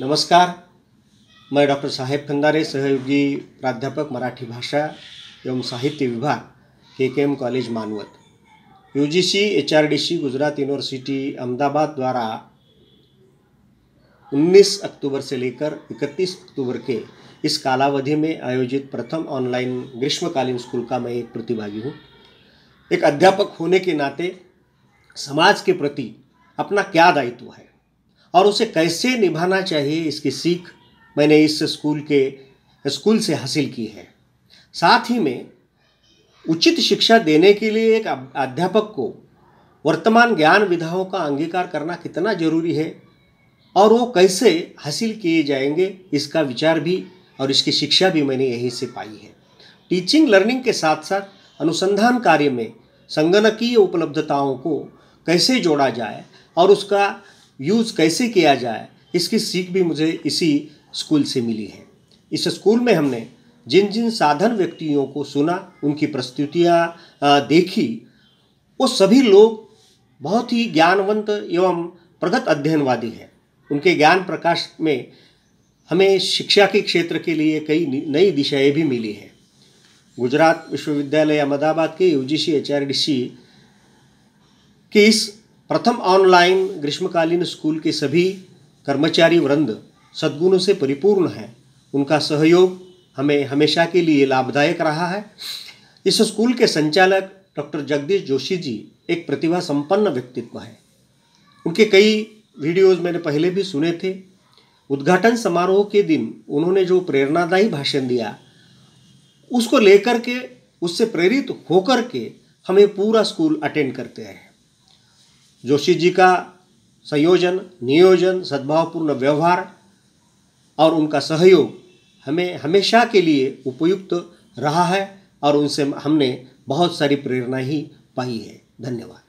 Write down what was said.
नमस्कार मैं डॉक्टर साहेब खंदारे सहयोगी प्राध्यापक मराठी भाषा एवं साहित्य विभाग के के एम कॉलेज मानवत U G C H R D C Gujarat University Ahmedabad द्वारा 19 अक्टूबर से लेकर 31 अक्टूबर के इस कालावधि में आयोजित प्रथम ऑनलाइन ग्रीष्मकालीन स्कूल का मैं एक प्रतिभागी हूँ एक अध्यापक होने के नाते समाज के प्रति अपना क्या दायित्व है और उसे कैसे निभाना चाहिए इसकी सीख मैंने इस स्कूल के स्कूल से हासिल की है साथ ही में उचित शिक्षा देने के लिए एक अध्यापक को वर्तमान ज्ञान विधाओं का अंगीकार करना कितना जरूरी है और वो कैसे हासिल किए जाएंगे इसका विचार भी और इसकी शिक्षा भी मैंने यहीं से पाई है टीचिंग लर्निंग के साथ साथ अनुसंधान कार्य में संगणकीय उपलब्धताओं को कैसे जोड़ा जाए और उसका यूज़ कैसे किया जाए इसकी सीख भी मुझे इसी स्कूल से मिली है इस स्कूल में हमने जिन जिन साधन व्यक्तियों को सुना उनकी प्रस्तुतियाँ देखी वो सभी लोग बहुत ही ज्ञानवंत एवं प्रगत अध्ययनवादी हैं उनके ज्ञान प्रकाश में हमें शिक्षा के क्षेत्र के लिए कई नई दिशाएं भी मिली हैं गुजरात विश्वविद्यालय अहमदाबाद के U G C H R D C के इस प्रथम ऑनलाइन ग्रीष्मकालीन स्कूल के सभी कर्मचारी वृंद सद्गुणों से परिपूर्ण हैं उनका सहयोग हमें हमेशा के लिए लाभदायक रहा है इस स्कूल के संचालक डॉक्टर जगदीश जोशी जी एक प्रतिभा संपन्न व्यक्तित्व है उनके कई वीडियोज मैंने पहले भी सुने थे उद्घाटन समारोह के दिन उन्होंने जो प्रेरणादायी भाषण दिया उसको लेकर के उससे प्रेरित होकर के हमें पूरा स्कूल अटेंड करते हैं जोशी जी का संयोजन नियोजन सद्भावपूर्ण व्यवहार और उनका सहयोग हमें हमेशा के लिए उपयुक्त रहा है और उनसे हमने बहुत सारी प्रेरणा ही पाई है धन्यवाद